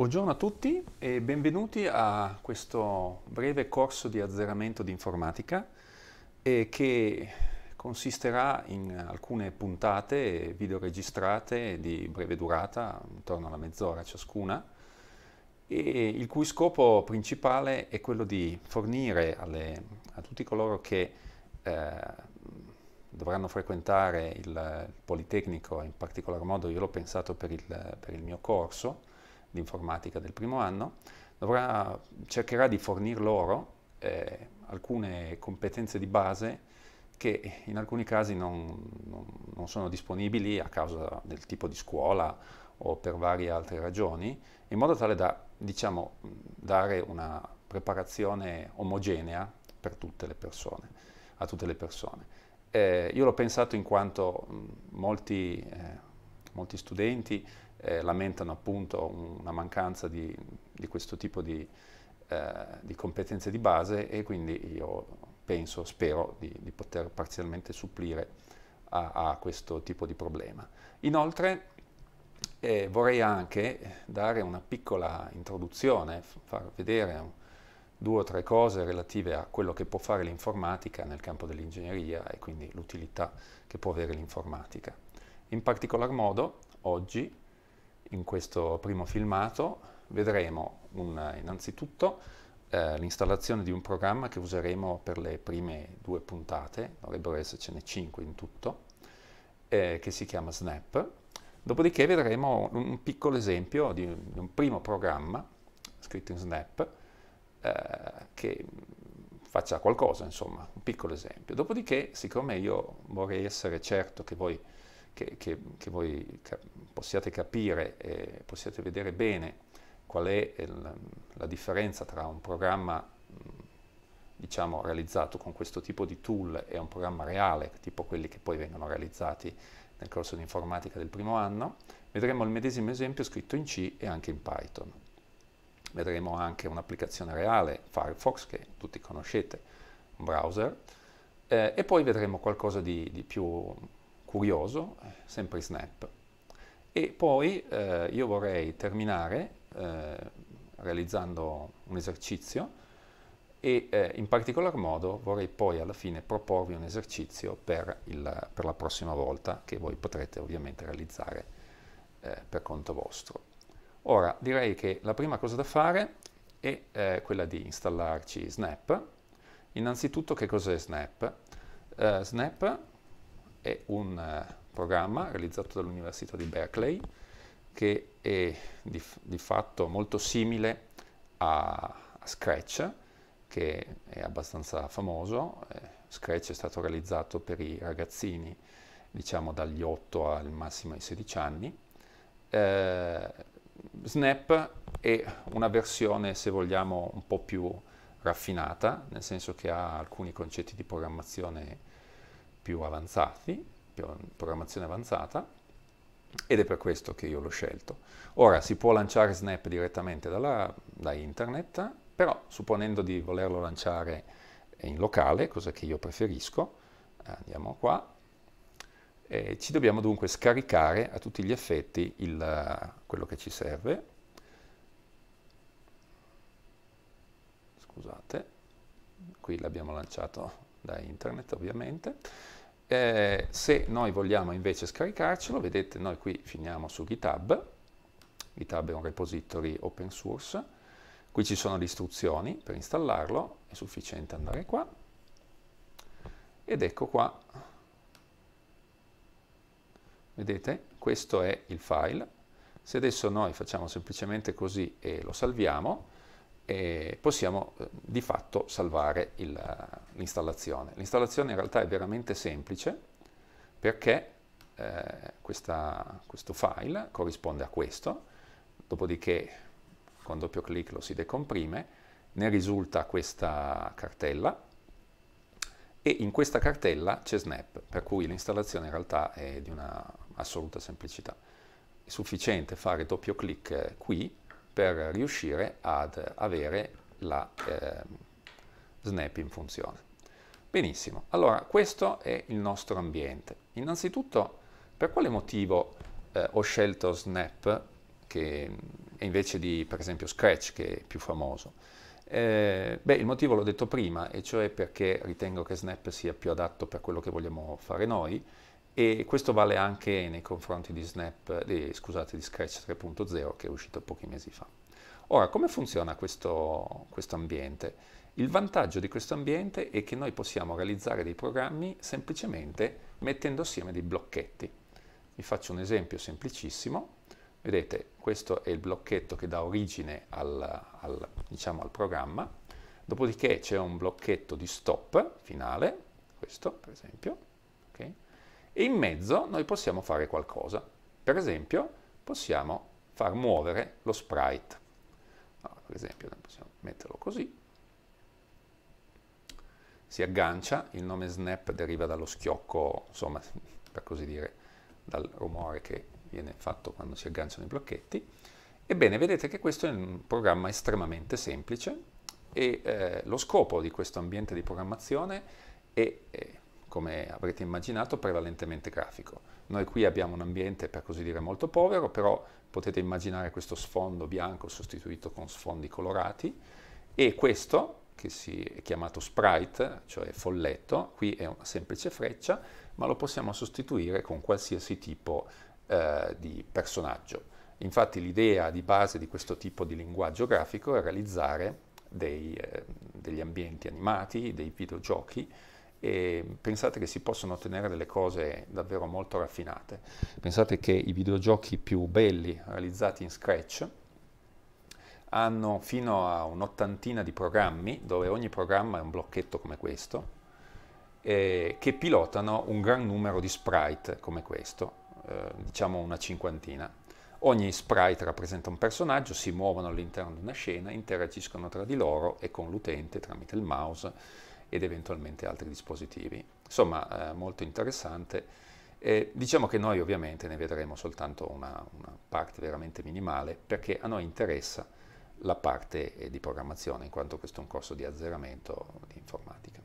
Buongiorno a tutti e benvenuti a questo breve corso di azzeramento di informatica eh, che consisterà in alcune puntate videoregistrate di breve durata, intorno alla mezz'ora ciascuna, il cui scopo principale è quello di fornire alle, a tutti coloro che eh, dovranno frequentare il, il, Politecnico, in particolar modo io l'ho pensato per il, per il mio corso, di informatica del primo anno, dovrà, cercherà di fornire loro eh, alcune competenze di base che in alcuni casi non, non, non, sono disponibili a causa del tipo di scuola o per varie altre ragioni, in modo tale da diciamo, dare una preparazione omogenea per tutte le persone, a tutte le persone. Eh, io l'ho pensato in quanto mm, molti, eh, molti studenti eh, lamentano appunto una mancanza di, di questo tipo di, eh, di, competenze di base e quindi io penso, spero di, di poter parzialmente supplire a, a, questo tipo di problema. Inoltre eh, vorrei anche dare una piccola introduzione, far vedere due o tre cose relative a quello che può fare l'informatica nel campo dell'ingegneria e quindi l'utilità che può avere l'informatica. In particolar modo oggi in questo primo filmato vedremo un, innanzitutto eh, l'installazione di un programma che useremo per le prime due puntate, dovrebbero essercene cinque in tutto, eh, che si chiama Snap. Dopodiché vedremo un piccolo esempio di un, di un primo programma scritto in Snap eh, che faccia qualcosa, insomma, un piccolo esempio. Dopodiché, siccome io vorrei essere certo che voi che, che, che voi cap- possiate capire e possiate vedere bene qual è il, la differenza tra un programma diciamo, realizzato con questo tipo di tool e un programma reale, tipo quelli che poi vengono realizzati nel corso di informatica del primo anno, vedremo il medesimo esempio scritto in C e anche in Python. Vedremo anche un'applicazione reale, Firefox, che tutti conoscete, un browser, eh, e poi vedremo qualcosa di, di più curioso, sempre Snap. E poi eh, io vorrei terminare eh, realizzando un esercizio e eh, in particolar modo vorrei poi alla fine proporvi un esercizio per, il, per la prossima volta che voi potrete ovviamente realizzare eh, per conto vostro. Ora direi che la prima cosa da fare è eh, quella di installarci Snap. Innanzitutto che cos'è Snap? Eh, Snap è un eh, programma realizzato dall'Università di Berkeley che è di, di fatto molto simile a, a, Scratch, che è abbastanza famoso. Eh, Scratch è stato realizzato per i ragazzini, diciamo dagli 8 al massimo ai 16 anni. Eh, Snap è una versione, se vogliamo, un po' più raffinata, nel senso che ha alcuni concetti di programmazione più avanzati, più programmazione avanzata, ed è per questo che io l'ho scelto. Ora si può lanciare Snap direttamente dalla, da internet, però supponendo di volerlo lanciare in locale, cosa che io preferisco, andiamo qua, eh, ci dobbiamo dunque scaricare a tutti gli effetti il, quello che ci serve. Scusate, qui l'abbiamo lanciato da internet ovviamente. Eh, se noi vogliamo invece scaricarcelo, vedete noi qui finiamo su GitHub, GitHub è un repository open source, qui ci sono le istruzioni per installarlo, è sufficiente andare qua, ed ecco qua, vedete, questo è il file, se adesso noi facciamo semplicemente così e lo salviamo, e possiamo eh, di fatto salvare l'installazione. L'installazione in realtà è veramente semplice perché eh, questa, questo file corrisponde a questo, dopodiché con doppio clic lo si decomprime, ne risulta questa cartella e in questa cartella c'è Snap, per cui l'installazione in realtà è di una assoluta semplicità. È sufficiente fare doppio clic eh, qui per riuscire ad avere la eh, snap in funzione. Benissimo, allora questo è il nostro ambiente. Innanzitutto, per quale motivo eh, ho scelto Snap che, invece di, per esempio, Scratch, che è più famoso? Eh, beh, il motivo l'ho detto prima, e cioè perché ritengo che Snap sia più adatto per quello che vogliamo fare noi, e questo vale anche nei confronti di, Snap, di, scusate, di Sketch 3.0 che è uscito pochi mesi fa. Ora, come funziona questo, questo ambiente? Il vantaggio di questo ambiente è che noi possiamo realizzare dei programmi semplicemente mettendo assieme dei blocchetti. Vi faccio un esempio semplicissimo. Vedete, questo è il blocchetto che dà origine al, al, diciamo, al programma. Dopodiché c'è un blocchetto di stop finale, questo per esempio, okay? e in mezzo noi possiamo fare qualcosa. Per esempio possiamo far muovere lo sprite. Allora, per esempio possiamo metterlo così. Si aggancia, il nome snap deriva dallo schiocco, insomma, per così dire, dal rumore che viene fatto quando si agganciano i blocchetti. Ebbene, vedete che questo è un programma estremamente semplice e eh, lo scopo di questo ambiente di programmazione è, è eh, come avrete immaginato, prevalentemente grafico. Noi qui abbiamo un ambiente, per così dire, molto povero, però potete immaginare questo sfondo bianco sostituito con sfondi colorati e questo, che si è chiamato sprite, cioè folletto, qui è una semplice freccia, ma lo possiamo sostituire con qualsiasi tipo eh, di personaggio. Infatti l'idea di base di questo tipo di linguaggio grafico è realizzare dei, eh, degli ambienti animati, dei videogiochi, e pensate che si possono ottenere delle cose davvero molto raffinate. Pensate che i videogiochi più belli realizzati in Scratch hanno fino a un'ottantina di programmi, dove ogni programma è un blocchetto come questo, eh, che pilotano un gran numero di sprite come questo, eh, diciamo una cinquantina. Ogni sprite rappresenta un personaggio, si muovono all'interno di una scena, interagiscono tra di loro e con l'utente tramite il mouse ed eventualmente altri dispositivi. Insomma, eh, molto interessante. E diciamo che noi ovviamente ne vedremo soltanto una, una, parte veramente minimale perché a noi interessa la parte eh, di programmazione in quanto questo è un corso di azzeramento di informatica.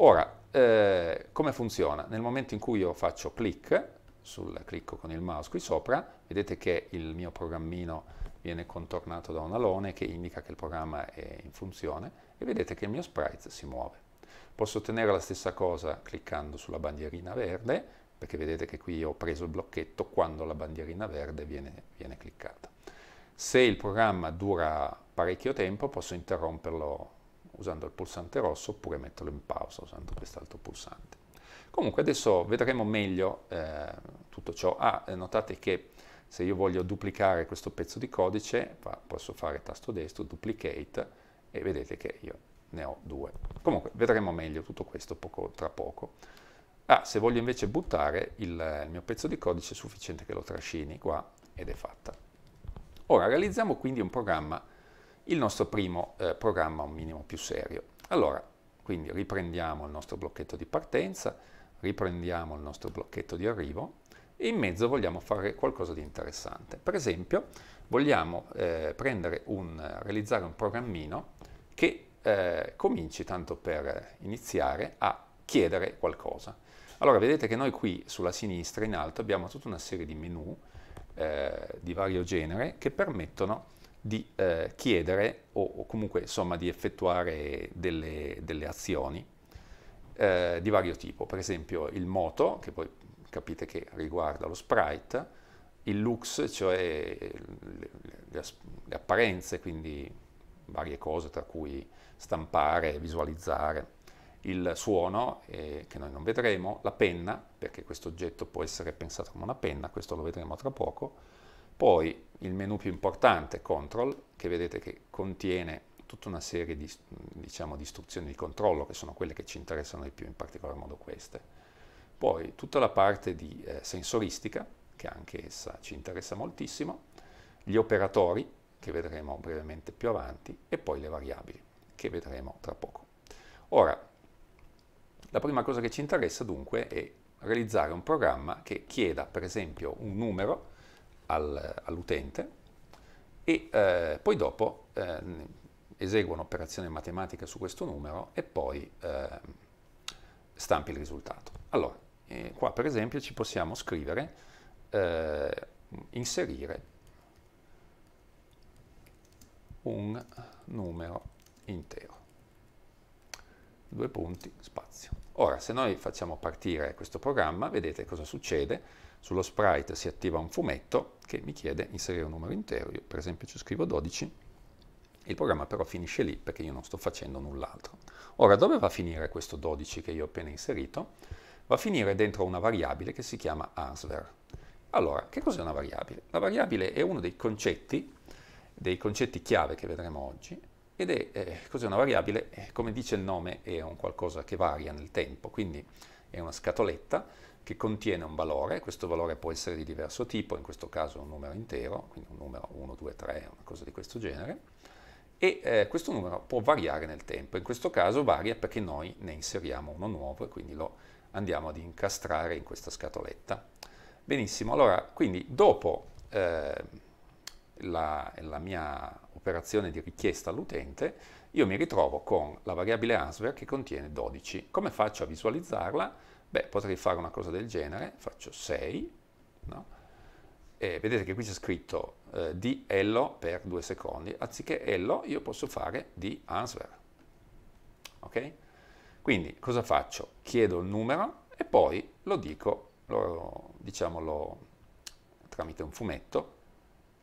Ora, eh, come funziona? Nel momento in cui io faccio clic, sul clicco con il mouse qui sopra, vedete che il mio programmino viene contornato da un alone che indica che il programma è in funzione e vedete che il mio sprite si muove. Posso ottenere la stessa cosa cliccando sulla bandierina verde, perché vedete che qui ho preso il blocchetto quando la bandierina verde viene, viene cliccata. Se il programma dura parecchio tempo posso interromperlo usando il pulsante rosso oppure metterlo in pausa usando quest'altro pulsante. Comunque adesso vedremo meglio eh, tutto ciò. Ah, eh, notate che se io voglio duplicare questo pezzo di codice posso fare tasto destro, duplicate e vedete che io ne ho due. Comunque vedremo meglio tutto questo poco, tra poco. Ah, se voglio invece buttare il, il mio pezzo di codice è sufficiente che lo trascini qua ed è fatta. Ora realizziamo quindi un programma, il nostro primo eh, programma un minimo più serio. Allora, quindi riprendiamo il nostro blocchetto di partenza, riprendiamo il nostro blocchetto di arrivo e in mezzo vogliamo fare qualcosa di interessante. Per esempio, vogliamo eh, un, realizzare un programmino che eh, cominci tanto per iniziare a chiedere qualcosa. Allora vedete che noi qui sulla sinistra in alto abbiamo tutta una serie di menu eh, di vario genere che permettono di eh, chiedere o, o, comunque insomma di effettuare delle, delle azioni eh, di vario tipo, per esempio il moto che poi capite che riguarda lo sprite, il lux cioè le, le, le apparenze quindi varie cose tra cui stampare visualizzare il suono eh, che noi non vedremo, la penna, perché questo oggetto può essere pensato come una penna, questo lo vedremo tra poco, poi il menu più importante, control, che vedete che contiene tutta una serie di, diciamo, di istruzioni di controllo, che sono quelle che ci interessano di più, in particolar modo queste. Poi tutta la parte di eh, sensoristica, che anche essa ci interessa moltissimo, gli operatori, che vedremo brevemente più avanti, e poi le variabili che vedremo tra poco. Ora, la prima cosa che ci interessa dunque è realizzare un programma che chieda per esempio un numero al, all'utente e eh, poi dopo eh, esegua un'operazione matematica su questo numero e poi eh, stampi il risultato. Allora, eh, qua per esempio ci possiamo scrivere eh, inserire un numero intero. Due punti, spazio. Ora, se noi facciamo partire questo programma, vedete cosa succede. Sullo sprite si attiva un fumetto che mi chiede di inserire un numero intero. Io per esempio ci scrivo 12. Il programma però finisce lì perché io non sto facendo null'altro. Ora, dove va a finire questo 12 che io ho appena inserito? Va a finire dentro una variabile che si chiama answer. Allora, che cos'è una variabile? La variabile è uno dei concetti, dei concetti chiave che vedremo oggi, ed è eh, cos'è una variabile? Eh, come dice il nome è un qualcosa che varia nel tempo, quindi è una scatoletta che contiene un valore, questo valore può essere di diverso tipo, in questo caso un numero intero, quindi un numero 1, 2, 3, una cosa di questo genere, e eh, questo numero può variare nel tempo, in questo caso varia perché noi ne inseriamo uno nuovo e quindi lo andiamo ad incastrare in questa scatoletta. Benissimo, allora quindi dopo eh, la, la mia operazione di richiesta all'utente, io mi ritrovo con la variabile answer che contiene 12. Come faccio a visualizzarla? Beh, potrei fare una cosa del genere, faccio 6, no? e vedete che qui c'è scritto eh, di hello per 2 secondi, anziché hello io posso fare di answer. Ok? Quindi cosa faccio? Chiedo il numero e poi lo dico, lo, diciamolo tramite un fumetto,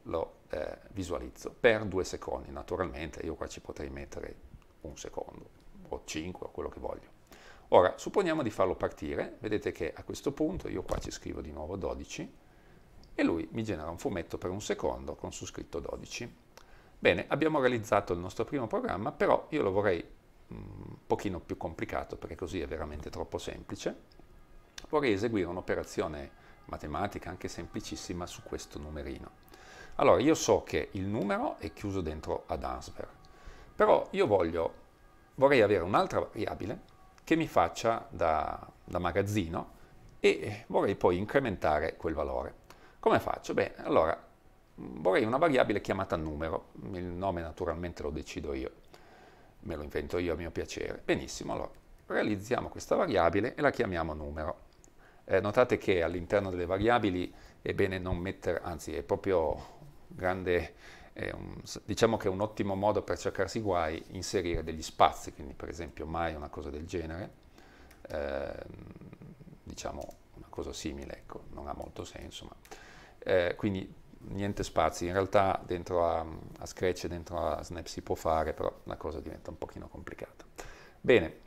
lo eh, visualizzo per due secondi, naturalmente io qua ci potrei mettere un secondo o cinque o quello che voglio. Ora, supponiamo di farlo partire, vedete che a questo punto io qua ci scrivo di nuovo 12 e lui mi genera un fumetto per un secondo con su scritto 12. Bene, abbiamo realizzato il nostro primo programma, però io lo vorrei un mm, pochino più complicato perché così è veramente troppo semplice. Vorrei eseguire un'operazione matematica anche semplicissima su questo numerino. Allora, io so che il numero è chiuso dentro ad Ansberg, però io voglio, vorrei avere un'altra variabile che mi faccia da, da magazzino e vorrei poi incrementare quel valore. Come faccio? Bene, allora vorrei una variabile chiamata numero, il nome naturalmente lo decido io, me lo invento io a mio piacere. Benissimo, allora realizziamo questa variabile e la chiamiamo numero. Eh, notate che all'interno delle variabili è bene non mettere, anzi è proprio grande, eh, un, diciamo che è un ottimo modo per cercarsi guai inserire degli spazi, quindi per esempio mai una cosa del genere, eh, diciamo una cosa simile, ecco, non ha molto senso, ma eh, quindi niente spazi, in realtà dentro a, a Scratch e dentro a Snap si può fare, però la cosa diventa un pochino complicata. Bene,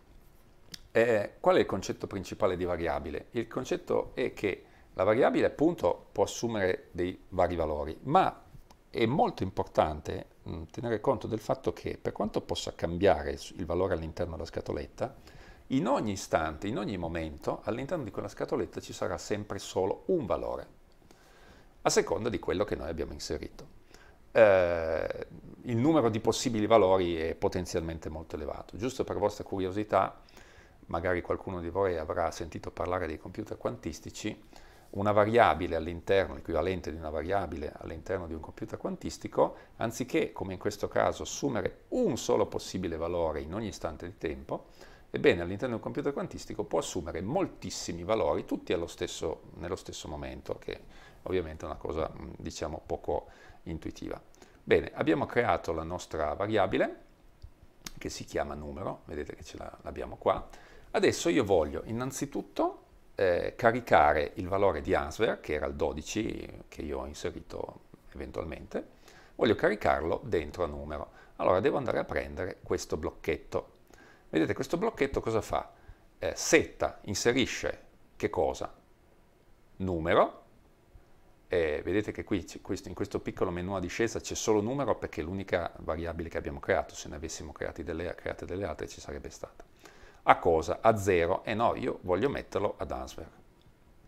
eh, qual è il concetto principale di variabile? Il concetto è che la variabile appunto può assumere dei vari valori, ma è molto importante mm, tenere conto del fatto che per quanto possa cambiare il valore all'interno della scatoletta, in ogni istante, in ogni momento, all'interno di quella scatoletta ci sarà sempre solo un valore, a seconda di quello che noi abbiamo inserito. Eh, il numero di possibili valori è potenzialmente molto elevato. Giusto per vostra curiosità, magari qualcuno di voi avrà sentito parlare dei computer quantistici, una variabile all'interno, l'equivalente di una variabile all'interno di un computer quantistico, anziché, come in questo caso, assumere un solo possibile valore in ogni istante di tempo, ebbene all'interno di un computer quantistico può assumere moltissimi valori, tutti stesso, nello stesso momento, che ovviamente è una cosa, diciamo, poco intuitiva. Bene, abbiamo creato la nostra variabile, che si chiama numero, vedete che ce l'abbiamo qua. Adesso io voglio innanzitutto eh, caricare il valore di answer, che era il 12 che io ho inserito eventualmente, voglio caricarlo dentro a numero. Allora devo andare a prendere questo blocchetto. Vedete, questo blocchetto cosa fa? Eh, setta, inserisce che cosa? Numero. Eh, vedete che qui questo, in questo piccolo menu a discesa c'è solo numero perché è l'unica variabile che abbiamo creato, se ne avessimo delle, create delle altre ci sarebbe stata. A cosa? A zero. E eh no, io voglio metterlo ad answer.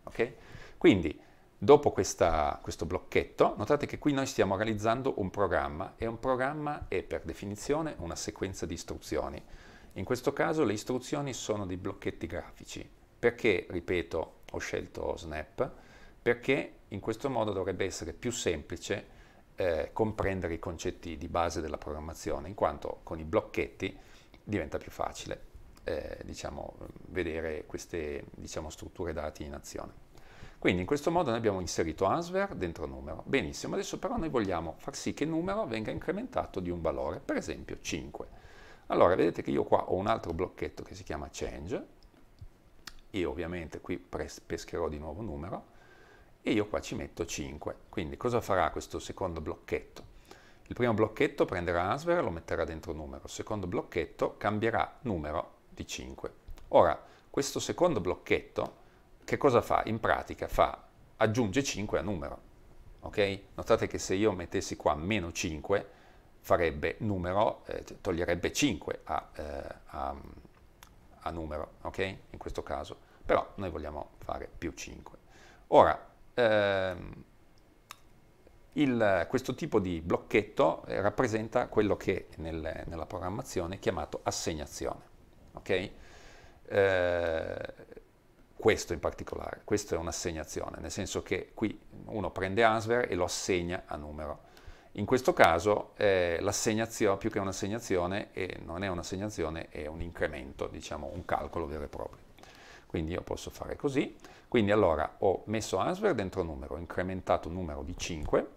Ok? Quindi, dopo questa, questo blocchetto, notate che qui noi stiamo realizzando un programma e un programma è per definizione una sequenza di istruzioni. In questo caso le istruzioni sono dei blocchetti grafici. Perché, ripeto, ho scelto Snap? Perché in questo modo dovrebbe essere più semplice eh, comprendere i concetti di base della programmazione, in quanto con i blocchetti diventa più facile eh, diciamo, vedere queste diciamo, strutture dati in azione. Quindi in questo modo noi abbiamo inserito answer dentro numero. Benissimo, adesso però noi vogliamo far sì che numero venga incrementato di un valore, per esempio 5. Allora vedete che io qua ho un altro blocchetto che si chiama change, io ovviamente qui pescherò di nuovo numero e io qua ci metto 5. Quindi cosa farà questo secondo blocchetto? Il primo blocchetto prenderà answer e lo metterà dentro numero, il secondo blocchetto cambierà numero di 5. Ora, questo secondo blocchetto che cosa fa? In pratica fa aggiunge 5 a numero. Ok? Notate che se io mettessi qua meno 5 farebbe numero, eh, toglierebbe 5 a, eh, a, a numero, ok? In questo caso. Però noi vogliamo fare più 5. Ora, ehm, il, questo tipo di blocchetto eh, rappresenta quello che nel, nella programmazione è chiamato assegnazione. Okay? Eh, questo in particolare, questa è un'assegnazione, nel senso che qui uno prende Answer e lo assegna a numero. In questo caso eh, l'assegnazione, più che un'assegnazione, non è un'assegnazione, è un incremento, diciamo un calcolo vero e proprio. Quindi io posso fare così. Quindi allora ho messo answer dentro numero, ho incrementato numero di 5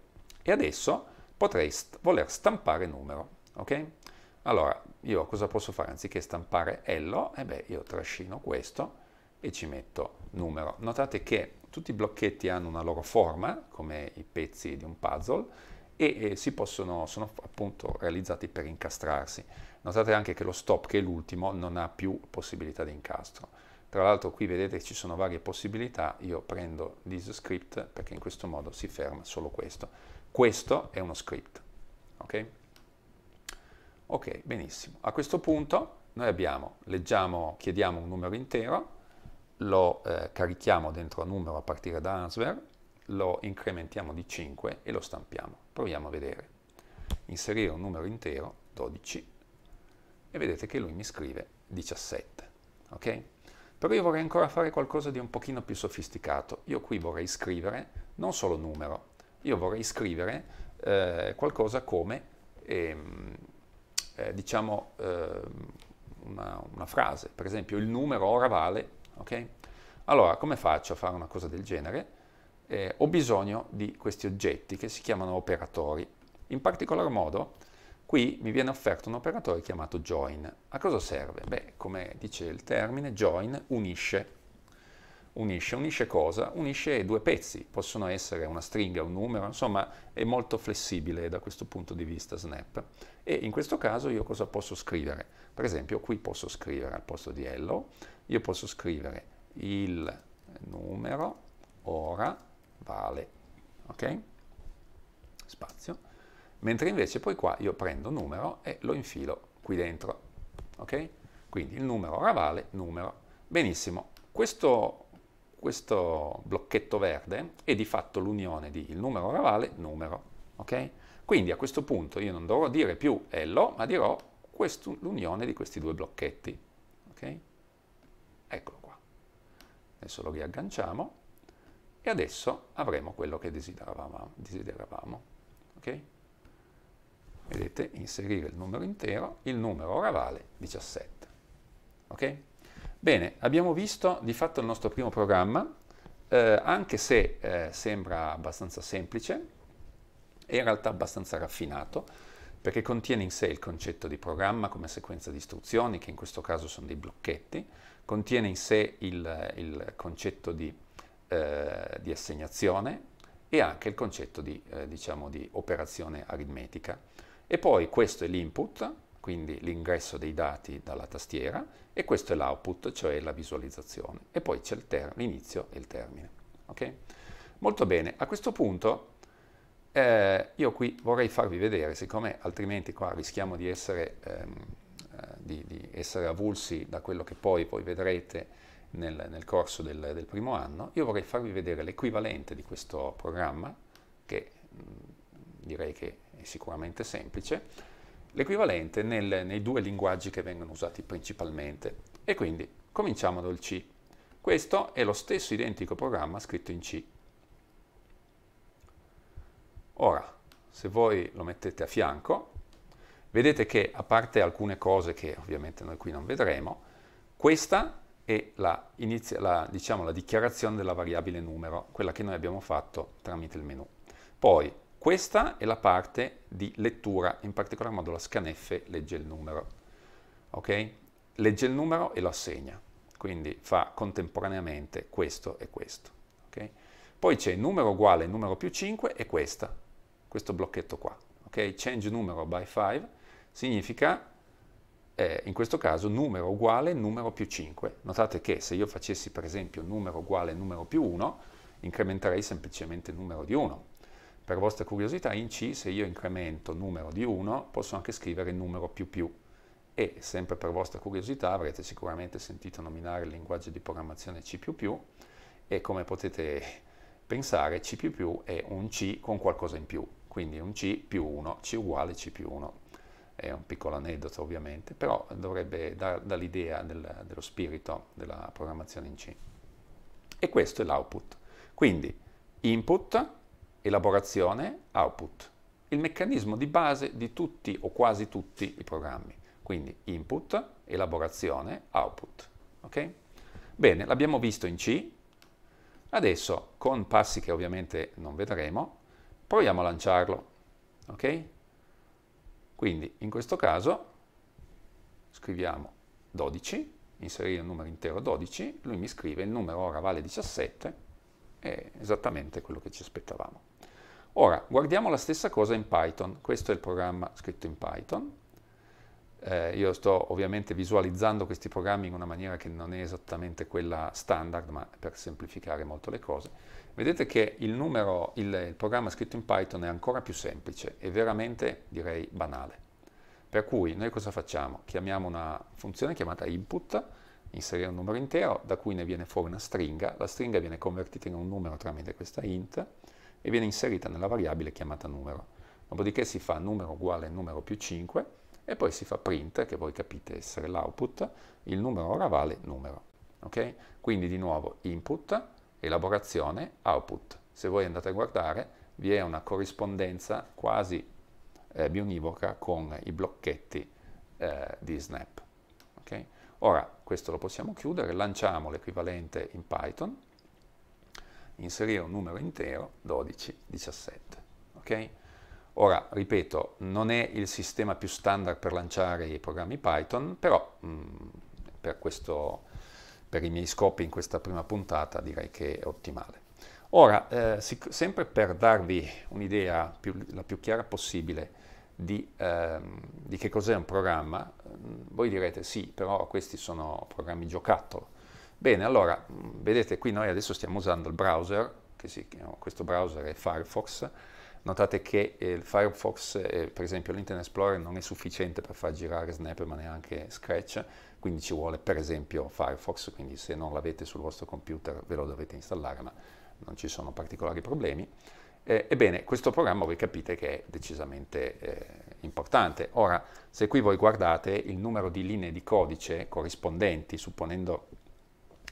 e adesso potrei st voler stampare numero. Okay? Allora, io cosa posso fare? Anziché stampare Hello, e eh beh, io trascino questo e ci metto numero. Notate che tutti i blocchetti hanno una loro forma, come i pezzi di un puzzle, e eh, si possono, sono appunto realizzati per incastrarsi. Notate anche che lo stop, che è l'ultimo, non ha più possibilità di incastro. Tra l'altro qui vedete ci sono varie possibilità, io prendo this script perché in questo modo si ferma solo questo. Questo è uno script, ok? Ok, benissimo. A questo punto noi abbiamo, leggiamo, chiediamo un numero intero, lo eh, carichiamo dentro numero a partire da answer, lo incrementiamo di 5 e lo stampiamo. Proviamo a vedere. Inserire un numero intero, 12, e vedete che lui mi scrive 17. Ok? Però io vorrei ancora fare qualcosa di un pochino più sofisticato. Io qui vorrei scrivere non solo numero, io vorrei scrivere eh, qualcosa come... Ehm, eh, diciamo, eh, una, una, frase, per esempio il numero ora vale, ok? Allora, come faccio a fare una cosa del genere? Eh, ho bisogno di questi oggetti che si chiamano operatori. In particolar modo, qui mi viene offerto un operatore chiamato join. A cosa serve? Beh, come dice il termine, join unisce unisce. Unisce cosa? Unisce due pezzi, possono essere una stringa, un numero, insomma è molto flessibile da questo punto di vista Snap. E in questo caso io cosa posso scrivere? Per esempio qui posso scrivere al posto di hello, io posso scrivere il numero ora vale, ok? Spazio. Mentre invece poi qua io prendo numero e lo infilo qui dentro, ok? Quindi il numero ora vale numero. Benissimo, questo questo blocchetto verde è di fatto l'unione di il numero navale, numero, ok? Quindi a questo punto io non dovrò dire più hello, ma dirò l'unione di questi due blocchetti, ok? Eccolo qua. Adesso lo riagganciamo e adesso avremo quello che desideravamo. desideravamo ok? Vedete, inserire il numero intero, il numero ora vale 17, ok? Bene, abbiamo visto di fatto il nostro primo programma, eh, anche se eh, sembra abbastanza semplice, è in realtà abbastanza raffinato, perché contiene in sé il concetto di programma come sequenza di istruzioni, che in questo caso sono dei blocchetti, contiene in sé il, il concetto di, eh, di, assegnazione e anche il concetto di, eh, diciamo, di operazione aritmetica. E poi questo è l'input, quindi l'ingresso dei dati dalla tastiera, e questo è l'output, cioè la visualizzazione, e poi c'è l'inizio e il termine. Okay? Molto bene, a questo punto eh, io qui vorrei farvi vedere, siccome altrimenti qua rischiamo di essere, ehm, eh, di, di essere avulsi da quello che poi, poi vedrete nel, nel corso del, del, primo anno, io vorrei farvi vedere l'equivalente di questo programma, che mh, mm, direi che è sicuramente semplice, l'equivalente nel, nei due linguaggi che vengono usati principalmente. E quindi cominciamo dal C. Questo è lo stesso identico programma scritto in C. Ora, se voi lo mettete a fianco, vedete che a parte alcune cose che ovviamente noi qui non vedremo, questa è la, inizia, la, diciamo, la dichiarazione della variabile numero, quella che noi abbiamo fatto tramite il menu. Poi questa è la parte di lettura, in particolar modo la scanf legge il numero. Okay? Legge il numero e lo assegna, quindi fa contemporaneamente questo e questo. Okay? Poi c'è numero uguale numero più 5 e questa, questo blocchetto qua. Okay? Change numero by 5 significa eh, in questo caso numero uguale numero più 5. Notate che se io facessi per esempio numero uguale numero più 1, incrementerei semplicemente il numero di 1, per vostra curiosità, in C, se io incremento numero di 1, posso anche scrivere numero più più. E, sempre per vostra curiosità, avrete sicuramente sentito nominare il linguaggio di programmazione C++, e come potete pensare, C++ è un C con qualcosa in più. Quindi un C più 1, C uguale C più 1. È un piccolo aneddoto ovviamente, però dovrebbe dar, dar l'idea del, dello spirito della programmazione in C. E questo è l'output. Quindi input elaborazione, output, il meccanismo di base di tutti o quasi tutti i programmi. Quindi input, elaborazione, output. Okay? Bene, l'abbiamo visto in C. Adesso, con passi che ovviamente non vedremo, proviamo a lanciarlo. Okay? Quindi, in questo caso, scriviamo 12, inserire un numero intero 12, lui mi scrive il numero ora vale 17, è esattamente quello che ci aspettavamo. Ora, guardiamo la stessa cosa in Python. Questo è il programma scritto in Python. Eh, io sto ovviamente visualizzando questi programmi in una maniera che non è esattamente quella standard, ma per semplificare molto le cose. Vedete che il, numero, il, il programma scritto in Python è ancora più semplice è veramente, direi, banale. Per cui noi cosa facciamo? Chiamiamo una funzione chiamata input, inserire un numero intero, da cui ne viene fuori una stringa, la stringa viene convertita in un numero tramite questa int, e viene inserita nella variabile chiamata numero. Dopodiché si fa numero uguale numero più 5 e poi si fa print, che voi capite essere l'output, il numero ora vale numero. Okay? Quindi di nuovo input, elaborazione, output. Se voi andate a guardare vi è una corrispondenza quasi eh, bionivoca con i blocchetti eh, di Snap. Okay? Ora questo lo possiamo chiudere, lanciamo l'equivalente in Python inserire un numero intero, 12, 17. Okay? Ora, ripeto, non è il sistema più standard per lanciare i programmi Python, però mh, mm, per, questo, per, i miei scopi in questa prima puntata direi che è ottimale. Ora, eh, sempre per darvi un'idea la più chiara possibile di, ehm, di che cos'è un programma, mm, voi direte sì, però questi sono programmi giocattolo. Bene, allora, vedete qui noi adesso stiamo usando il browser, che si, questo browser è Firefox, notate che eh, il Firefox, eh, per esempio l'Internet Explorer non è sufficiente per far girare Snap ma neanche Scratch, quindi ci vuole per esempio Firefox, quindi se non l'avete sul vostro computer ve lo dovete installare, ma non ci sono particolari problemi. Eh, ebbene, questo programma voi capite che è decisamente eh, importante. Ora, se qui voi guardate il numero di linee di codice corrispondenti, supponendo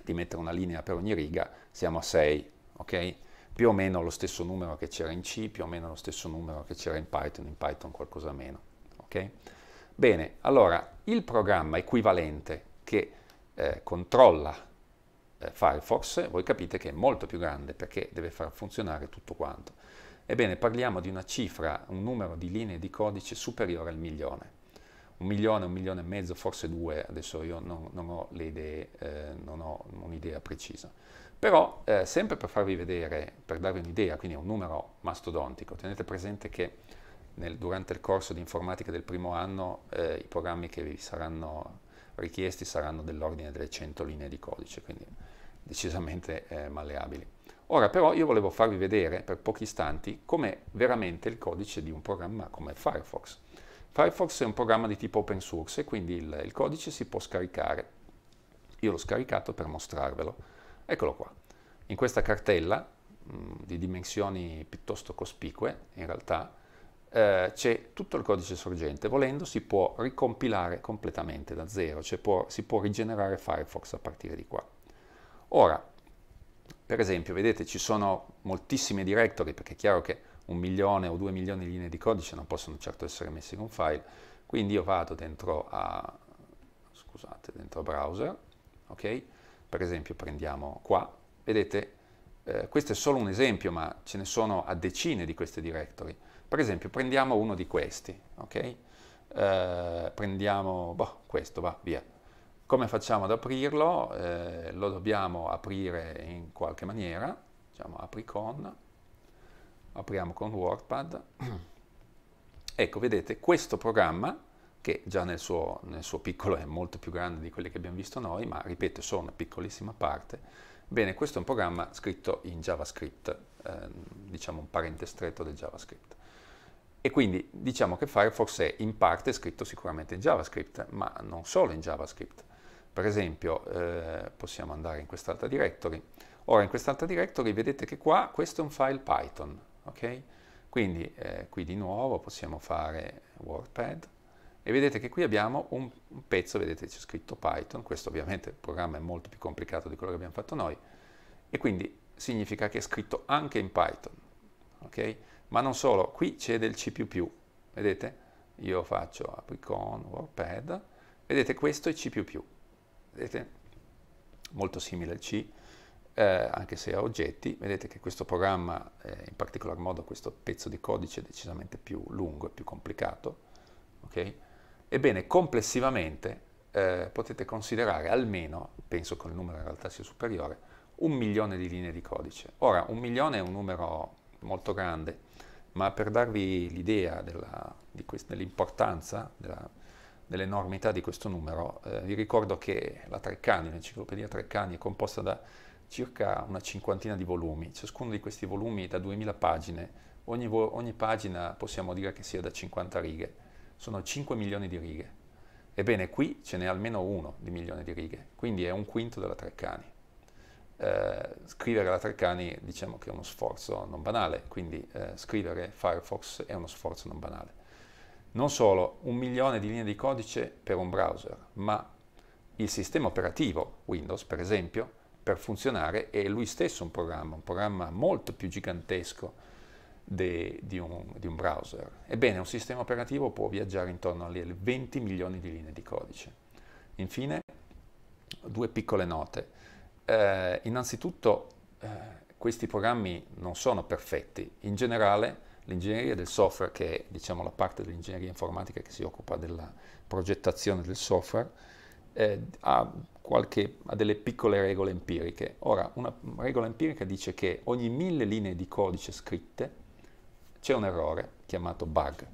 di mettere una linea per ogni riga, siamo a 6, ok? Più o meno lo stesso numero che c'era in C, più o meno lo stesso numero che c'era in Python, in Python qualcosa meno, ok? Bene, allora il programma equivalente che eh, controlla eh, Firefox, voi capite che è molto più grande perché deve far funzionare tutto quanto. Ebbene, parliamo di una cifra, un numero di linee di codice superiore al milione un milione, un milione e mezzo, forse due, adesso io non, non ho le idee, eh, non ho un'idea precisa. Però eh, sempre per farvi vedere, per darvi un'idea, quindi è un numero mastodontico, tenete presente che nel, durante il corso di informatica del primo anno eh, i programmi che vi saranno richiesti saranno dell'ordine delle 100 linee di codice, quindi decisamente eh, malleabili. Ora però io volevo farvi vedere per pochi istanti come veramente il codice di un programma come Firefox. Firefox è un programma di tipo open source e quindi il, il codice si può scaricare. Io l'ho scaricato per mostrarvelo. Eccolo qua. In questa cartella, mh, mm, di dimensioni piuttosto cospicue in realtà, eh, c'è tutto il codice sorgente. Volendo si può ricompilare completamente da zero, cioè può, si può rigenerare Firefox a partire di qua. Ora, per esempio, vedete ci sono moltissime directory, perché è chiaro che un milione o due milioni di linee di codice non possono certo essere messe in un file, quindi io vado dentro a, scusate, dentro browser, ok? Per esempio prendiamo qua, vedete, eh, questo è solo un esempio, ma ce ne sono a decine di queste directory. Per esempio prendiamo uno di questi, ok? Eh, prendiamo, boh, questo, va, via. Come facciamo ad aprirlo? Eh, lo dobbiamo aprire in qualche maniera, diciamo apri con, apriamo con WordPad, ecco vedete questo programma che già nel suo, nel suo piccolo è molto più grande di quelli che abbiamo visto noi, ma ripeto solo una piccolissima parte, Bene, questo è un programma scritto in JavaScript, eh, diciamo un parente stretto del JavaScript. E quindi diciamo che Firefox è in parte scritto sicuramente in JavaScript, ma non solo in JavaScript. Per esempio, eh, possiamo andare in quest'altra directory. Ora, in quest'altra directory vedete che qua questo è un file Python. Okay? Quindi eh, qui di nuovo possiamo fare WordPad e vedete che qui abbiamo un, un pezzo, vedete c'è scritto Python, questo ovviamente il programma è molto più complicato di quello che abbiamo fatto noi e quindi significa che è scritto anche in Python, okay? Ma non solo, qui c'è del C++, vedete? Io faccio Apricon, WordPad, vedete questo è C++, vedete? Molto simile al C, eh, anche se a oggetti, vedete che questo programma, eh, in particolar modo questo pezzo di codice è decisamente più lungo e più complicato, okay? ebbene complessivamente eh, potete considerare almeno, penso che il numero in realtà sia superiore, un milione di linee di codice. Ora, un milione è un numero molto grande, ma per darvi l'idea dell'importanza, dell'enormità di questo numero, eh, vi ricordo che la Treccani, l'enciclopedia Treccani, è composta da circa una cinquantina di volumi, ciascuno di questi volumi da 2000 pagine, ogni, ogni pagina possiamo dire che sia da 50 righe, sono 5 milioni di righe. Ebbene, qui ce n'è almeno uno di milione di righe, quindi è un quinto della Treccani. Eh, scrivere la Treccani diciamo che è uno sforzo non banale, quindi eh, scrivere Firefox è uno sforzo non banale. Non solo un milione di linee di codice per un browser, ma il sistema operativo Windows, per esempio, per funzionare è lui stesso un programma, un programma molto più gigantesco de, di, un, di, un, browser. Ebbene, un sistema operativo può viaggiare intorno alle 20 milioni di linee di codice. Infine, due piccole note. Eh, innanzitutto, eh, questi programmi non sono perfetti. In generale, l'ingegneria del software, che è diciamo, la parte dell'ingegneria informatica che si occupa della progettazione del software, eh, ha qualche, a delle piccole regole empiriche. Ora, una regola empirica dice che ogni mille linee di codice scritte c'è un errore chiamato bug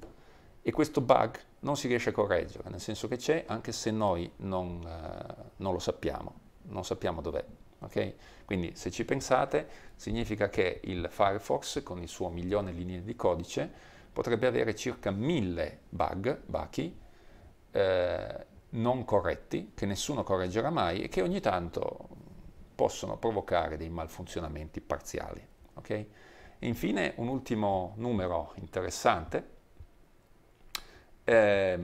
e questo bug non si riesce a correggere, nel senso che c'è anche se noi non, eh, non lo sappiamo, non sappiamo dov'è. Okay? Quindi se ci pensate significa che il Firefox con il suo milione di linee di codice potrebbe avere circa mille bug, bachi, eh, non corretti, che nessuno correggerà mai e che ogni tanto possono provocare dei malfunzionamenti parziali. Okay? infine un ultimo numero interessante. Eh,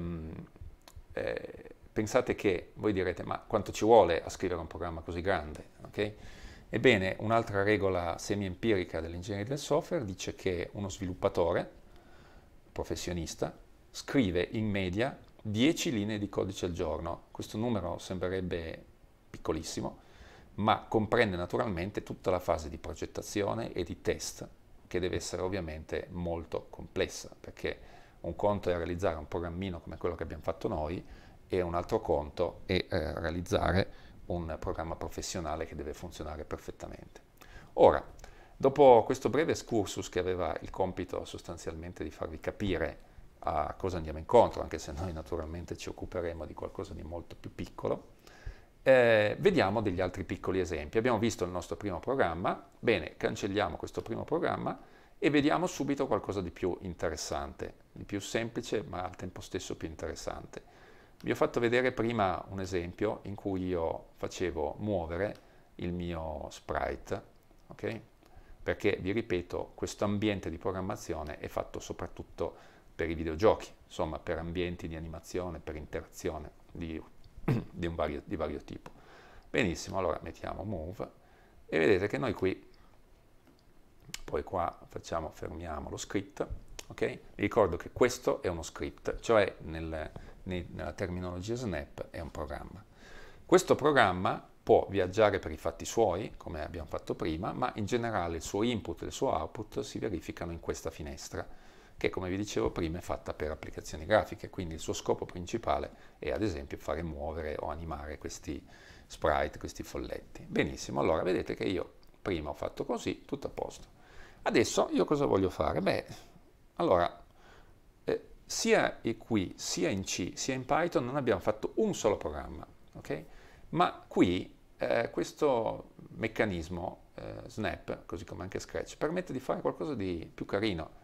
eh, pensate che voi direte ma quanto ci vuole a scrivere un programma così grande? Okay? Ebbene, un'altra regola semi-empirica dell'ingegneria del software dice che uno sviluppatore professionista scrive in media 10 linee di codice al giorno. Questo numero sembrerebbe piccolissimo, ma comprende naturalmente tutta la fase di progettazione e di test, che deve essere ovviamente molto complessa, perché un conto è realizzare un programmino come quello che abbiamo fatto noi e un altro conto è eh, realizzare un programma professionale che deve funzionare perfettamente. Ora, dopo questo breve excursus che aveva il compito sostanzialmente di farvi capire a cosa andiamo incontro, anche se noi naturalmente ci occuperemo di qualcosa di molto più piccolo. Eh, vediamo degli altri piccoli esempi. Abbiamo visto il nostro primo programma, bene, cancelliamo questo primo programma e vediamo subito qualcosa di più interessante, di più semplice ma al tempo stesso più interessante. Vi ho fatto vedere prima un esempio in cui io facevo muovere il mio sprite, ok? Perché vi ripeto, questo ambiente di programmazione è fatto soprattutto per per i videogiochi, insomma per ambienti di animazione, per interazione di, di, vario, di vario tipo. Benissimo, allora mettiamo move e vedete che noi qui, poi qua facciamo, fermiamo lo script, ok? Vi ricordo che questo è uno script, cioè nel, nel, nella terminologia snap è un programma. Questo programma può viaggiare per i fatti suoi, come abbiamo fatto prima, ma in generale il suo input e il suo output si verificano in questa finestra che come vi dicevo prima è fatta per applicazioni grafiche, quindi il suo scopo principale è ad esempio fare muovere o animare questi sprite, questi folletti. Benissimo, allora vedete che io prima ho fatto così, tutto a posto. Adesso io cosa voglio fare? Beh, allora, eh, sia qui, sia in C, sia in Python non abbiamo fatto un solo programma, ok? Ma qui eh, questo meccanismo eh, Snap, così come anche Scratch, permette di fare qualcosa di più carino,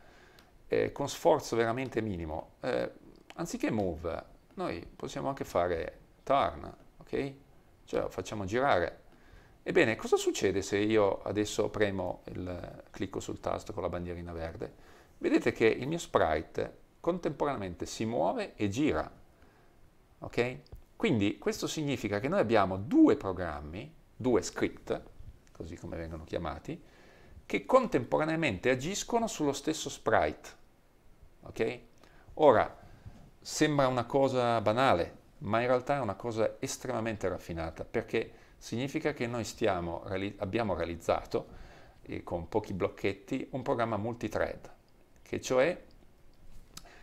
eh, con sforzo veramente minimo, eh, anziché move, noi possiamo anche fare turn, ok? Cioè facciamo girare. Ebbene, cosa succede se io adesso premo il clicco sul tasto con la bandierina verde? Vedete che il mio sprite contemporaneamente si muove e gira. Ok? Quindi questo significa che noi abbiamo due programmi, due script, così come vengono chiamati, che contemporaneamente agiscono sullo stesso sprite. Okay? Ora, sembra una cosa banale, ma in realtà è una cosa estremamente raffinata, perché significa che noi stiamo, abbiamo realizzato, eh, con pochi blocchetti, un programma multithread, che cioè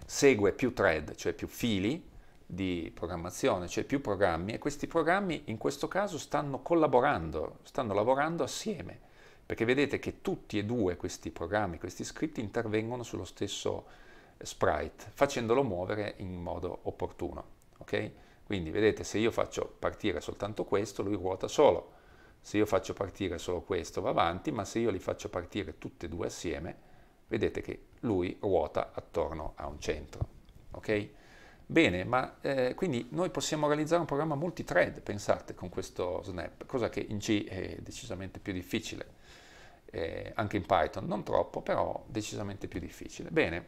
segue più thread, cioè più fili di programmazione, cioè più programmi, e questi programmi in questo caso stanno collaborando, stanno lavorando assieme, perché vedete che tutti e due questi programmi, questi script intervengono sullo stesso sprite facendolo muovere in modo opportuno. Okay? Quindi vedete se io faccio partire soltanto questo lui ruota solo, se io faccio partire solo questo va avanti, ma se io li faccio partire tutti e due assieme vedete che lui ruota attorno a un centro. Okay? Bene, ma eh, quindi noi possiamo realizzare un programma multi thread pensate, con questo snap, cosa che in C è decisamente più difficile, eh, anche in Python, non troppo, però decisamente più difficile. Bene,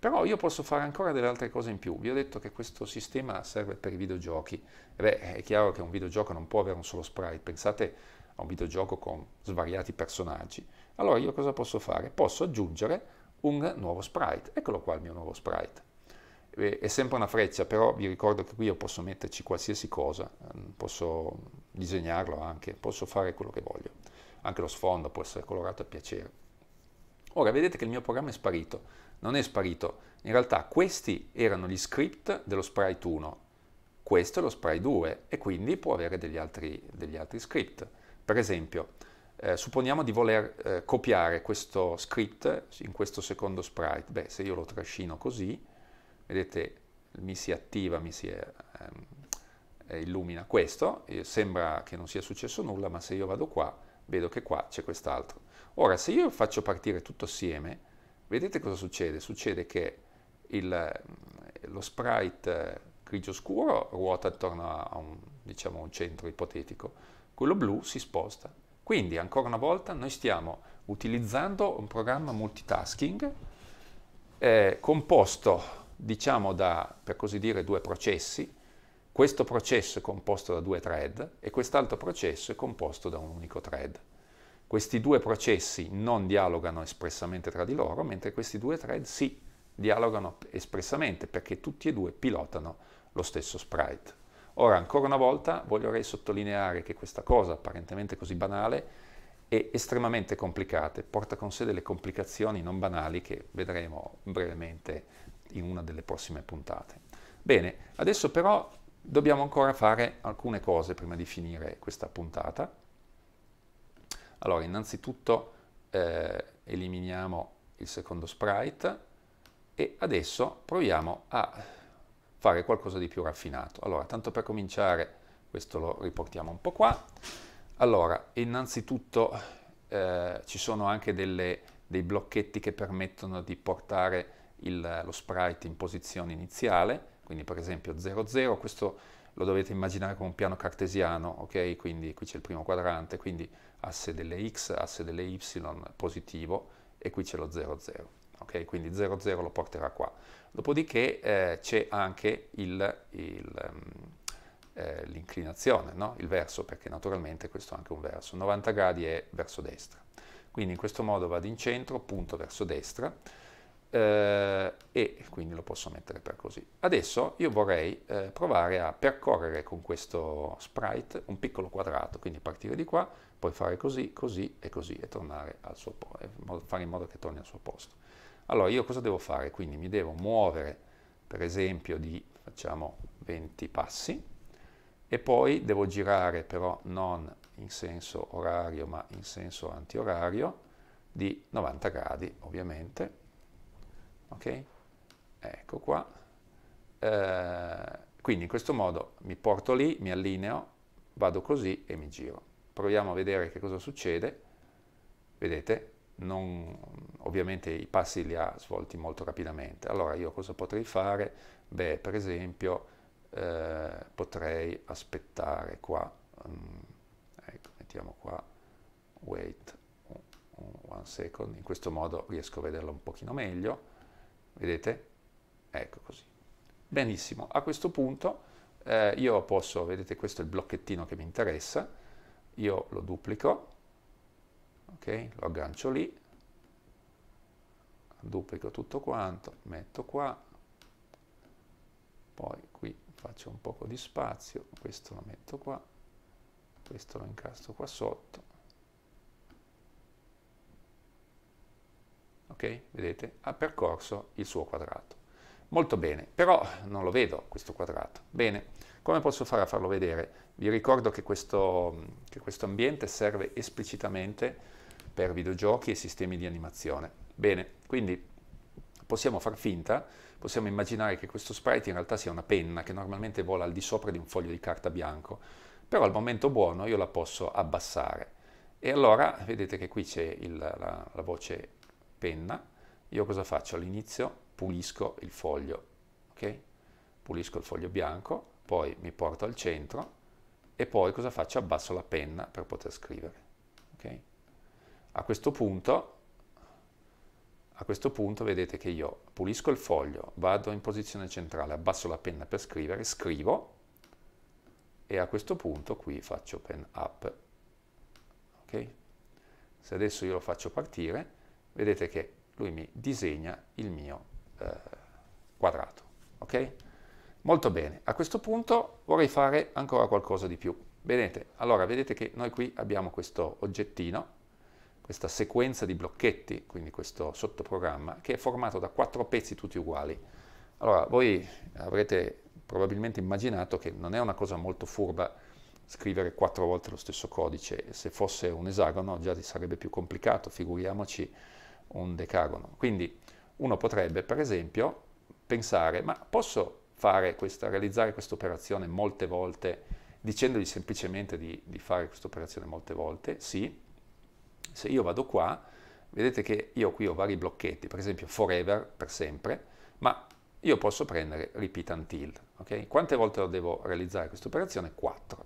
però io posso fare ancora delle altre cose in più. Vi ho detto che questo sistema serve per i videogiochi. Beh, è chiaro che un videogioco non può avere un solo sprite. Pensate a un videogioco con svariati personaggi. Allora io cosa posso fare? Posso aggiungere un nuovo sprite. Eccolo qua il mio nuovo sprite. È sempre una freccia, però vi ricordo che qui io posso metterci qualsiasi cosa. Mm, posso disegnarlo anche, posso fare quello che voglio. Anche lo sfondo può essere colorato a piacere. Ora vedete che il mio programma è sparito non è sparito. In realtà questi erano gli script dello sprite 1, questo è lo sprite 2 e quindi può avere degli altri, degli altri script. Per esempio, eh, supponiamo di voler eh, copiare questo script in questo secondo sprite. Beh, se io lo trascino così, vedete, mi si attiva, mi si ehm, eh, illumina questo, sembra che non sia successo nulla, ma se io vado qua, vedo che qua c'è quest'altro. Ora, se io faccio partire tutto assieme, Vedete cosa succede? Succede che il, lo sprite eh, grigio scuro ruota attorno a un, diciamo, un centro ipotetico, quello blu si sposta. Quindi, ancora una volta, noi stiamo utilizzando un programma multitasking eh, composto diciamo da, per così dire, due processi. Questo processo è composto da due thread e quest'altro processo è composto da un unico thread. Questi due processi non dialogano espressamente tra di loro, mentre questi due thread sì, dialogano espressamente perché tutti e due pilotano lo stesso sprite. Ora, ancora una volta, voglio sottolineare che questa cosa apparentemente così banale è estremamente complicata e porta con sé delle complicazioni non banali che vedremo brevemente in una delle prossime puntate. Bene, adesso però dobbiamo ancora fare alcune cose prima di finire questa puntata. Allora, innanzitutto eh, eliminiamo il secondo sprite e adesso proviamo a fare qualcosa di più raffinato. Allora, tanto per cominciare, questo lo riportiamo un po' qua. Allora, innanzitutto eh, ci sono anche delle, dei blocchetti che permettono di portare il, lo sprite in posizione iniziale, quindi per esempio 00, questo lo dovete immaginare come un piano cartesiano, ok? Quindi qui c'è il primo quadrante, quindi asse delle x, asse delle y positivo e qui c'è lo 0, 0. Okay, quindi 0, 0 lo porterà qua. Dopodiché eh, c'è anche ehm, eh, l'inclinazione, um, eh, no? il verso, perché naturalmente questo è anche un verso. 90 gradi è verso destra. Quindi in questo modo vado in centro, punto verso destra, eh, e quindi lo posso mettere per così. Adesso io vorrei eh, provare a percorrere con questo sprite un piccolo quadrato, quindi partire di qua, poi fare così, così e così e tornare al suo posto, eh, fare in modo che torni al suo posto. Allora io cosa devo fare? Quindi mi devo muovere per esempio di facciamo 20 passi e poi devo girare però non in senso orario ma in senso antiorario di 90 gradi ovviamente ok? Ecco qua. Eh, quindi in questo modo mi porto lì, mi allineo, vado così e mi giro. Proviamo a vedere che cosa succede. Vedete? Non, ovviamente i passi li ha svolti molto rapidamente. Allora io cosa potrei fare? Beh, per esempio eh, potrei aspettare qua, um, ecco, mettiamo qua, wait one second, in questo modo riesco a vederlo un pochino meglio vedete? Ecco così. Benissimo, a questo punto eh, io posso, vedete questo è il blocchettino che mi interessa, io lo duplico, ok? Lo aggancio lì, duplico tutto quanto, metto qua, poi qui faccio un poco di spazio, questo lo metto qua, questo lo incastro qua sotto, ok? Vedete? Ha percorso il suo quadrato. Molto bene, però non lo vedo questo quadrato. Bene, come posso fare a farlo vedere? Vi ricordo che questo, che questo ambiente serve esplicitamente per videogiochi e sistemi di animazione. Bene, quindi possiamo far finta, possiamo immaginare che questo sprite in realtà sia una penna che normalmente vola al di sopra di un foglio di carta bianco, però al momento buono io la posso abbassare. E allora vedete che qui c'è la, la voce penna, io cosa faccio? All'inizio pulisco il foglio, ok? Pulisco il foglio bianco, poi mi porto al centro e poi cosa faccio? Abbasso la penna per poter scrivere, ok? A questo punto, a questo punto vedete che io pulisco il foglio, vado in posizione centrale, abbasso la penna per scrivere, scrivo e a questo punto qui faccio pen up, ok? Se adesso io lo faccio partire, vedete che lui mi disegna il mio eh, quadrato. Okay? Molto bene, a questo punto vorrei fare ancora qualcosa di più. Vedete, allora vedete che noi qui abbiamo questo oggettino, questa sequenza di blocchetti, quindi questo sottoprogramma, che è formato da quattro pezzi tutti uguali. Allora, voi avrete probabilmente immaginato che non è una cosa molto furba scrivere quattro volte lo stesso codice, se fosse un esagono già sarebbe più complicato, figuriamoci un decagono. Quindi uno potrebbe, per esempio, pensare, ma posso fare questa, realizzare questa operazione molte volte, dicendogli semplicemente di, di fare questa operazione molte volte? Sì. Se io vado qua, vedete che io qui ho vari blocchetti, per esempio forever, per sempre, ma io posso prendere repeat until. Okay? Quante volte devo realizzare questa operazione? 4.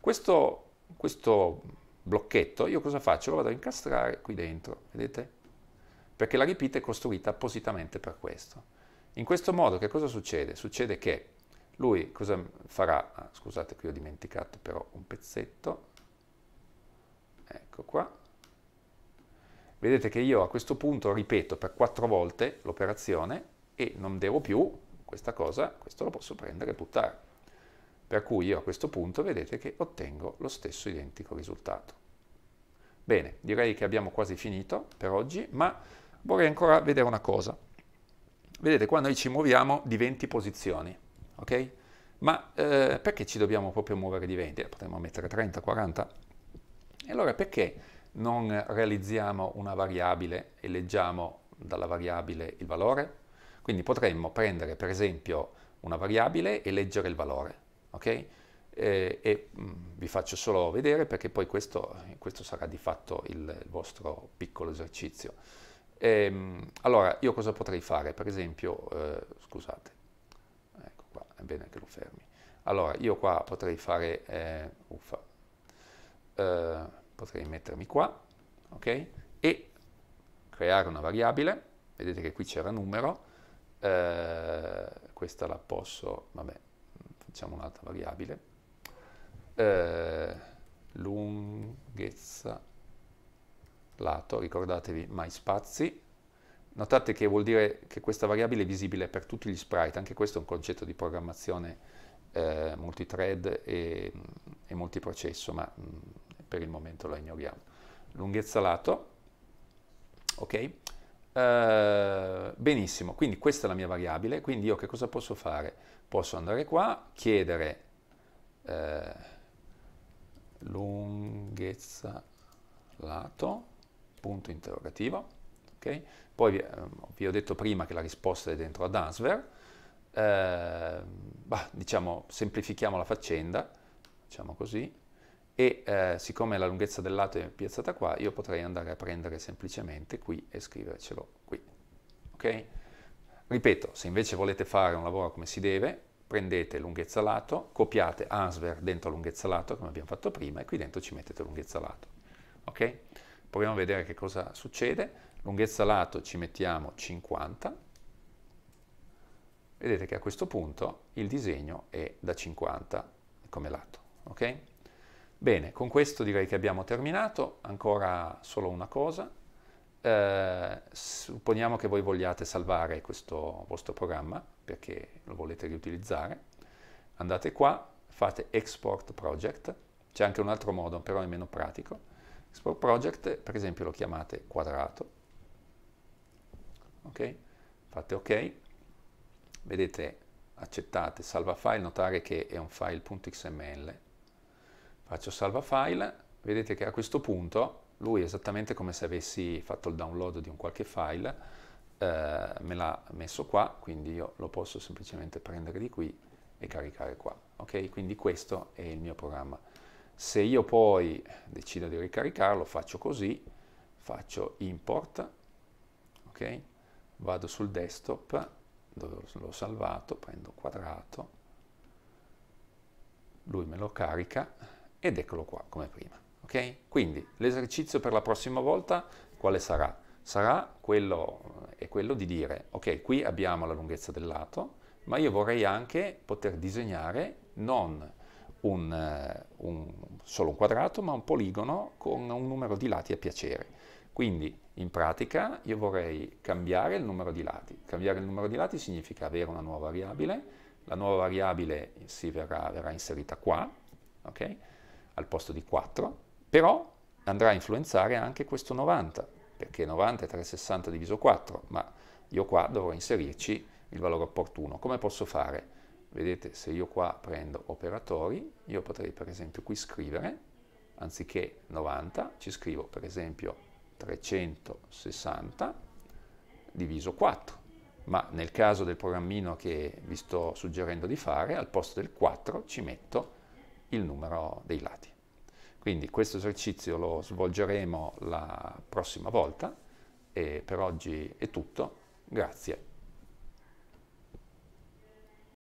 Questo, questo blocchetto, io cosa faccio? Lo vado a incastrare qui dentro, vedete? perché la repeat è costruita appositamente per questo. In questo modo che cosa succede? Succede che lui cosa farà? Ah, scusate qui ho dimenticato però un pezzetto, ecco qua. Vedete che io a questo punto ripeto per quattro volte l'operazione e non devo più questa cosa, questo lo posso prendere e buttare. Per cui io a questo punto vedete che ottengo lo stesso identico risultato. Bene, direi che abbiamo quasi finito per oggi, ma vorrei ancora vedere una cosa. Vedete, qua noi ci muoviamo di 20 posizioni, ok? Ma eh, perché ci dobbiamo proprio muovere di 20? Eh, potremmo mettere 30, 40. E allora perché non realizziamo una variabile e leggiamo dalla variabile il valore? Quindi potremmo prendere per esempio una variabile e leggere il valore, ok? Eh, e, e mm, mh, vi faccio solo vedere perché poi questo, questo sarà di fatto il, il vostro piccolo esercizio. Ehm, allora, io cosa potrei fare? Per esempio, eh, scusate, ecco qua, è bene che lo fermi. Allora, io qua potrei fare, eh, uffa, eh, potrei mettermi qua, ok? E creare una variabile, vedete che qui c'era numero, eh, questa la posso, vabbè, facciamo un'altra variabile, eh, lunghezza lato, ricordatevi mai spazi. Notate che vuol dire che questa variabile è visibile per tutti gli sprite, anche questo è un concetto di programmazione eh, multithread e, e multiprocesso, ma mh, mm, per il momento la ignoriamo. Lunghezza lato, ok? Uh, benissimo, quindi questa è la mia variabile, quindi io che cosa posso fare? Posso andare qua, chiedere uh, lunghezza lato, punto interrogativo, okay? poi ehm, vi, ho detto prima che la risposta è dentro ad answer, eh, bah, diciamo semplifichiamo la faccenda, diciamo così, e eh, siccome la lunghezza del lato è piazzata qua, io potrei andare a prendere semplicemente qui e scrivercelo qui, ok? Ripeto, se invece volete fare un lavoro come si deve, prendete lunghezza lato, copiate answer dentro lunghezza lato, come abbiamo fatto prima, e qui dentro ci mettete lunghezza lato, ok? proviamo a vedere che cosa succede. Lunghezza lato ci mettiamo 50. Vedete che a questo punto il disegno è da 50 come lato. ok Bene, con questo direi che abbiamo terminato. Ancora solo una cosa. Eh, supponiamo che voi vogliate salvare questo vostro programma perché lo volete riutilizzare. Andate qua, fate Export Project. C'è anche un altro modo, però è meno pratico Export Project, per esempio, lo chiamate quadrato, ok? Fate ok, vedete accettate, salva file, notare che è un file.xml, faccio salva file, vedete che a questo punto lui esattamente come se avessi fatto il download di un qualche file, eh, me l'ha messo qua, quindi io lo posso semplicemente prendere di qui e caricare qua. Ok, quindi questo è il mio programma. Se io poi decido di ricaricarlo, faccio così, faccio import, ok? Vado sul desktop dove l'ho salvato, prendo quadrato, lui me lo carica ed eccolo qua come prima, ok? Quindi l'esercizio per la prossima volta quale sarà? Sarà quello, è quello di dire, ok, qui abbiamo la lunghezza del lato, ma io vorrei anche poter disegnare non un, eh, un, solo un quadrato, ma un poligono con un numero di lati a piacere. Quindi in pratica io vorrei cambiare il numero di lati. Cambiare il numero di lati significa avere una nuova variabile, la nuova variabile verrà, verrà, inserita qua, okay? al posto di 4, però andrà a influenzare anche questo 90, perché 90 è 360 diviso 4, ma io qua dovrò inserirci il valore opportuno. Come posso fare? Vedete, se io qua prendo operatori, io potrei per esempio qui scrivere, anziché 90, ci scrivo per esempio 360 diviso 4. Ma nel caso del programmino che vi sto suggerendo di fare, al posto del 4 ci metto il numero dei lati. Quindi questo esercizio lo svolgeremo la prossima volta e per oggi è tutto. Grazie.